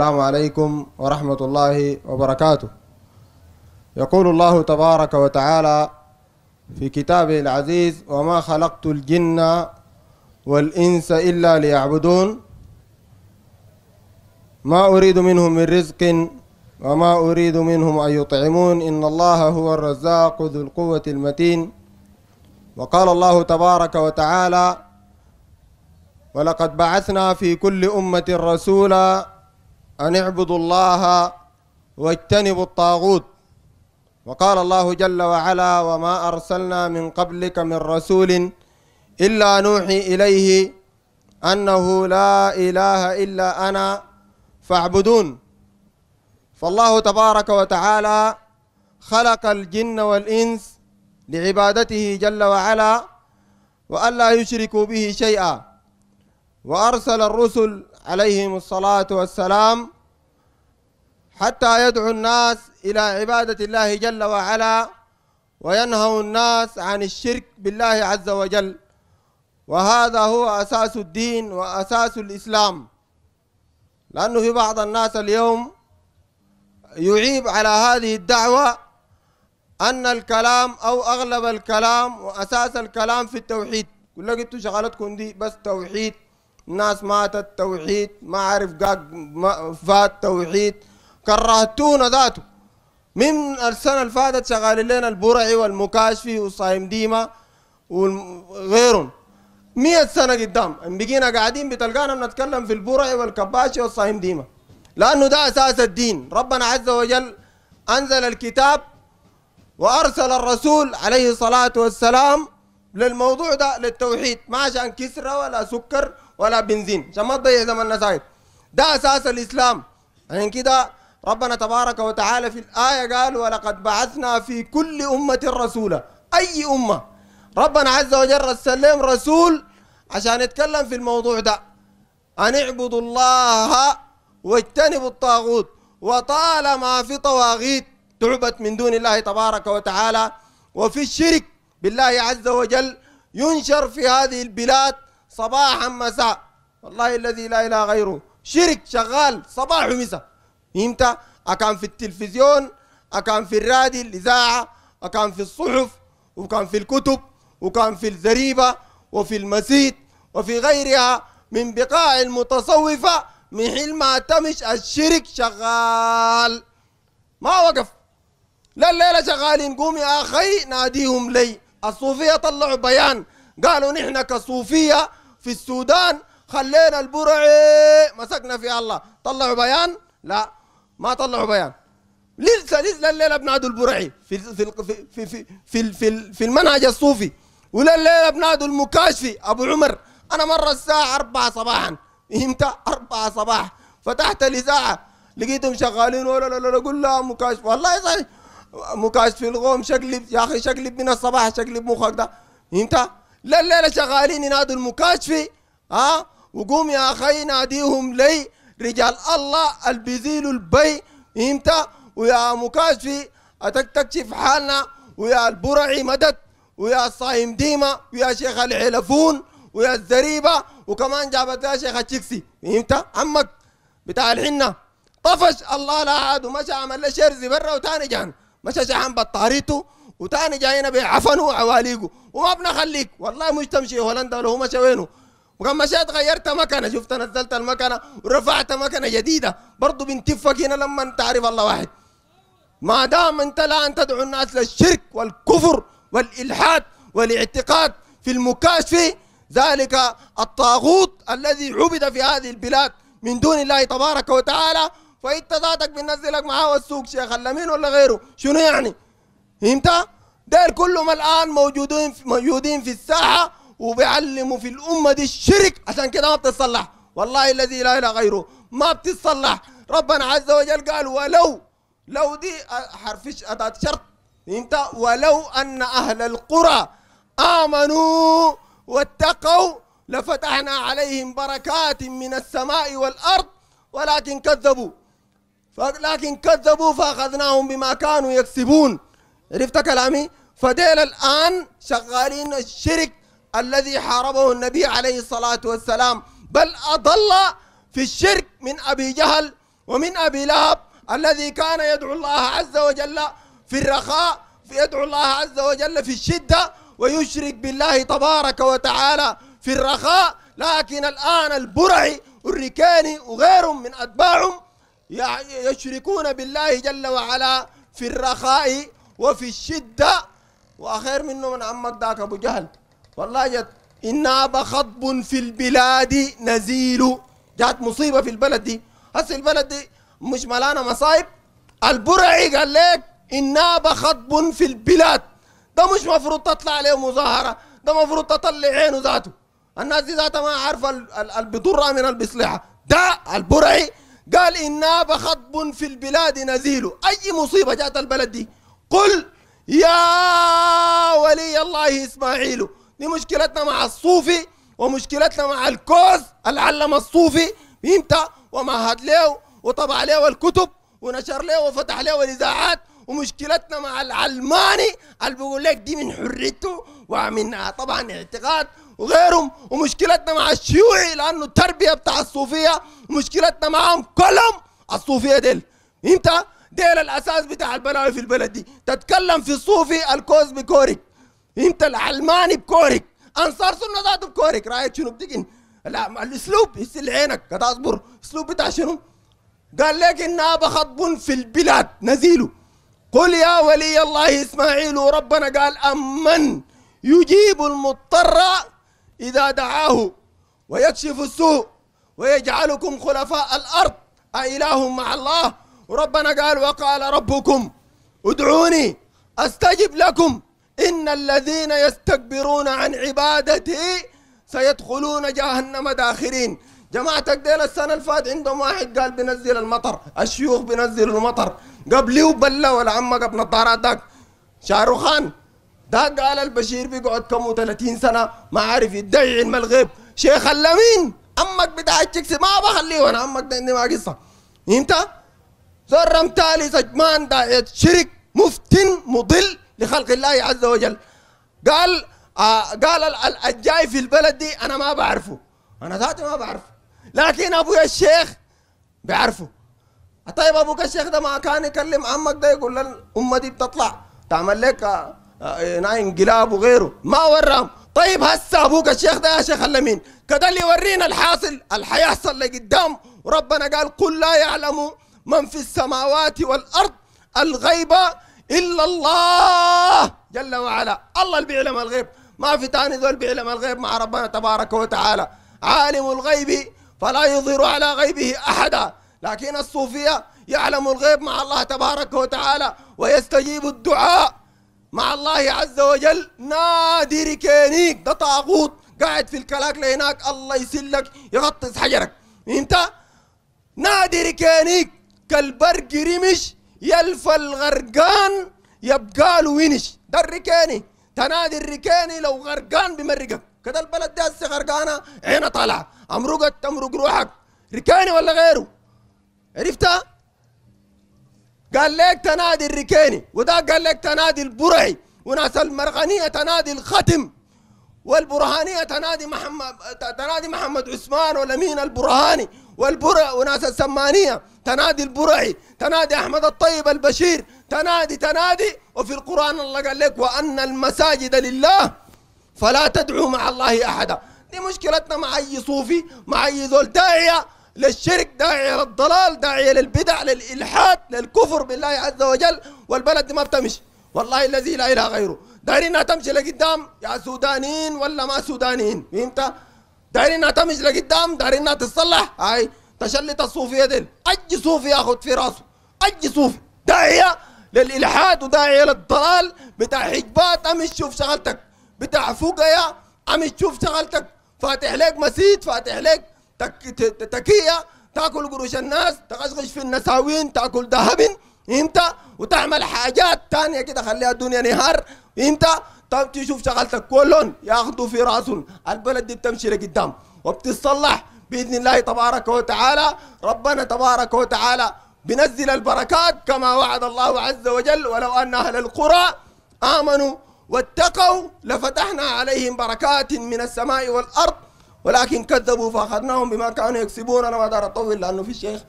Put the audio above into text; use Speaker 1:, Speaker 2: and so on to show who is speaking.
Speaker 1: السلام عليكم ورحمة الله وبركاته يقول الله تبارك وتعالى في كتابه العزيز وما خلقت الجن والإنس إلا ليعبدون ما أريد منهم من رزق وما أريد منهم أن يطعمون إن الله هو الرزاق ذو القوة المتين وقال الله تبارك وتعالى ولقد بعثنا في كل أمة رسولا أن اعبدوا الله واجتنبوا الطاغوت وقال الله جل وعلا وما أرسلنا من قبلك من رسول إلا نوحي إليه أنه لا إله إلا أنا فاعبدون فالله تبارك وتعالى خلق الجن والإنس لعبادته جل وعلا وألا يشركوا به شيئا وأرسل الرسل عليهم الصلاة والسلام حتى يدعو الناس إلى عبادة الله جل وعلا وينهوا الناس عن الشرك بالله عز وجل وهذا هو أساس الدين وأساس الإسلام لأنه في بعض الناس اليوم يعيب على هذه الدعوة أن الكلام أو أغلب الكلام وأساس الكلام في التوحيد كل انتم شغلتكم دي بس توحيد ناس ماتت توحيد ما عارف قاق فات توحيد كرهتونا ذاته من السنة اللي فاتت شغالين لنا البرعي والمكاشفي وصايم ديما وغيرهم مية سنة قدام بقينا قاعدين بتلقانا بنتكلم في البرعي والكباشي والصايم ديما لأنه ده أساس الدين ربنا عز وجل أنزل الكتاب وأرسل الرسول عليه الصلاة والسلام للموضوع ده للتوحيد ما عشان كسرة ولا سكر ولا بنزين عشان ما تضيع زمن سايد ده اساس الاسلام عشان يعني كده ربنا تبارك وتعالى في الايه قال ولقد بعثنا في كل امه رسولا اي امه ربنا عز وجل رسل لهم رسول عشان يتكلم في الموضوع ده ان اعبدوا الله واجتنبوا الطاغوت وطالما في طواغيت تعبت من دون الله تبارك وتعالى وفي الشرك بالله عز وجل ينشر في هذه البلاد صباحا مساء والله الذي لا اله غيره شرك شغال صباح ومساء امتى؟ أكان في التلفزيون أكان في الراديو الإذاعة أكان في الصحف وكان في الكتب وكان في الزريبة وفي المسيد وفي غيرها من بقاع المتصوفة من حين ما تمش الشرك شغال ما وقف لا الليلة شغالين قوم يا أخي ناديهم لي الصوفية طلعوا بيان قالوا نحن كصوفية في السودان خلينا البرعي مسكنا في الله طلعوا بيان لا ما طلعوا بيان لسه لسه الليله بنادوا البرعي في في في في في, في, في المنهج الصوفي ولليله بنادوا المكاشفي ابو عمر انا مره الساعه 4 صباحا امتى 4 صباح فتحت الاذاعه لقيتهم شغالين ولا لا لا اقول لا مكاشف والله صحيح مكاشف الغوم شقلب يا اخي شقلب من الصباح شقلب مخك ده امتى لا الليله شغالين ينادوا المكاشفي ها وقوم يا اخي ناديهم لي رجال الله البزيل البي امتى ويا مكاشفي اتكتكشف حالنا ويا البرعي مدد ويا الصايم ديما ويا شيخ العلفون ويا الزريبه وكمان جابت لها شيخ الشيكسي امتى عمك بتاع الحنه طفش الله لا عاد ومشى عمل له شرزي برا وتاني جان مشى شحن بطاريته وتاني جاينا بيعفنوا عواليقه وما بنخليك والله مش تمشي هولندا لو مشى وينه وكان مشيت غيرت مكنه شفت نزلت المكنه ورفعت مكنه جديده برضه بنتفق هنا لما تعرف الله واحد ما دام انت لا ان تدعو الناس للشرك والكفر والالحاد والاعتقاد في المكاشف ذلك الطاغوت الذي عبد في هذه البلاد من دون الله تبارك وتعالى فانت ذاتك بنزلك معاه السوق شيخ اللمين ولا غيره شنو يعني فهمت؟ دير كلهم الان موجودين في موجودين في الساحه وبيعلموا في الامه دي الشرك عشان كده ما بتتصلح والله الذي لا اله غيره ما بتتصلح ربنا عز وجل قال ولو لو دي آه، حرف اداه شرط فهمت؟ ولو ان اهل القرى امنوا واتقوا لفتحنا عليهم بركات من السماء والارض ولكن كذبوا لكن كذبوا فاخذناهم بما كانوا يكسبون عرفت كلامي فديل الآن شغالين الشرك الذي حاربه النبي عليه الصلاة والسلام بل أضل في الشرك من أبي جهل ومن أبي لهب الذي كان يدعو الله عز وجل في الرخاء في يدعو الله عز وجل في الشدة ويشرك بالله تبارك وتعالى في الرخاء لكن الآن البرعي والركاني وغيرهم من أتباعهم يشركون بالله جل وعلا في الرخاء وفي الشدة وأخير منه من عمك ذاك أبو جهل والله جت إن أبا خطب في البلاد نزيل جات مصيبة في البلد دي هسه البلد دي مش ملانة مصايب البرعي قال لك إن أبا خطب في البلاد ده مش مفروض تطلع عليه مظاهرة ده مفروض تطلع عينه ذاته الناس دي ذاتها ما عارفة البضره من البصلحة ده البرعي قال إن أبا خطب في البلاد نزيل أي مصيبة جات البلد دي قل يا ولي الله إسماعيل دي مشكلتنا مع الصوفي ومشكلتنا مع الكوز العلم الصوفي امتى ومهد له وطبع له الكتب ونشر له وفتح له الإذاعات ومشكلتنا مع العلماني اللي بيقول لك دي من حريته ومن طبعا اعتقاد وغيرهم ومشكلتنا مع الشيوعي لانه التربيه بتاع الصوفيه مشكلتنا معاهم كلهم الصوفيه ديل امتى ديل الاساس بتاع البلاوي في البلد دي تتكلم في الصوفي الكوز بكورك انت العلماني بكورك انصار سنه ذاته بكورك رايت شنو بتجن لا الاسلوب يسل عينك هتصبر اسلوب بتاع شنو قال لك انها بخطب في البلاد نزيله قل يا ولي الله اسماعيل وربنا قال امن يجيب المضطر اذا دعاه ويكشف السوء ويجعلكم خلفاء الارض أإله مع الله وربنا قال وقال ربكم ادعوني استجب لكم ان الذين يستكبرون عن عبادتي سيدخلون جهنم داخرين جماعتك ديل السنه اللي عندهم واحد قال بنزل المطر الشيوخ بنزلوا المطر قبلي وبلا ولا عمك بنظارات الطارات داك شاروخان ده قال البشير بيقعد كم و30 سنه ما عارف يدعي علم الغيب شيخ اللمين امك بتاع ما بخليه انا امك ده عندي ما قصه انت زرم تالي سجمان دا شرك مفتن مضل لخلق الله عز وجل قال آه قال الجاي في البلد دي انا ما بعرفه انا ذاتي ما بعرفه لكن ابويا الشيخ بعرفه طيب ابوك الشيخ ده ما كان يكلم عمك ده يقول الامه دي بتطلع تعمل لك آه آه انقلاب وغيره ما وراهم طيب هسه ابوك الشيخ ده يا شيخ مين كده اللي يورينا الحاصل اللي حيحصل لقدام وربنا قال قل لا يعلم من في السماوات والأرض الغيب إلا الله جل وعلا الله اللي بيعلم الغيب ما في تاني ذول بيعلم الغيب مع ربنا تبارك وتعالى عالم الغيب فلا يظهر على غيبه أحدا لكن الصوفية يعلم الغيب مع الله تبارك وتعالى ويستجيب الدعاء مع الله عز وجل نادر كينيك ده طاغوت قاعد في الكلاك هناك الله يسلك يغطس حجرك انت نادر كينيك كالبرق رمش يلفى الغرقان يبقى له ونش ده الركاني تنادي الركاني لو غرقان بمرقه كده البلد دي هسه غرقانه عينه طالعه امرقت تمرق روحك ركاني ولا غيره عرفتها؟ قال لك تنادي الركاني وده قال لك تنادي البرعي وناس المرغنيه تنادي الختم والبرهانية تنادي محمد تنادي محمد عثمان ولا مين البرهاني والبرع وناس السمانية تنادي البرعي تنادي أحمد الطيب البشير تنادي تنادي وفي القرآن الله قال لك وأن المساجد لله فلا تدعوا مع الله أحدا دي مشكلتنا مع أي صوفي مع أي ذول داعية للشرك داعية للضلال داعية للبدع للإلحاد للكفر بالله عز وجل والبلد دي ما بتمشي والله الذي لا إله غيره دايرين تمشي لقدام يا سودانيين ولا ما سودانيين فهمت دايرين تمشي لقدام دايرين تتصلح هاي تشلت الصوفيه ديل اي صوفي ياخذ في راسه اي صوفي داعيه للالحاد وداعيه للضلال بتاع حجبات امش شوف شغلتك بتاع فوقيا امش شوف شغلتك فاتح لك مسيد فاتح لك تك... تكيه تاكل قروش الناس تغشغش في النساوين تاكل ذهب انت وتعمل حاجات تانية كده خليها الدنيا نهار انت طب تشوف شغلتك كلهم ياخذوا في راسهم البلد دي بتمشي لقدام وبتتصلح باذن الله تبارك وتعالى ربنا تبارك وتعالى بنزل البركات كما وعد الله عز وجل ولو ان اهل القرى امنوا واتقوا لفتحنا عليهم بركات من السماء والارض ولكن كذبوا فاخذناهم بما كانوا يكسبون انا ما اقدر اطول لانه في الشيخ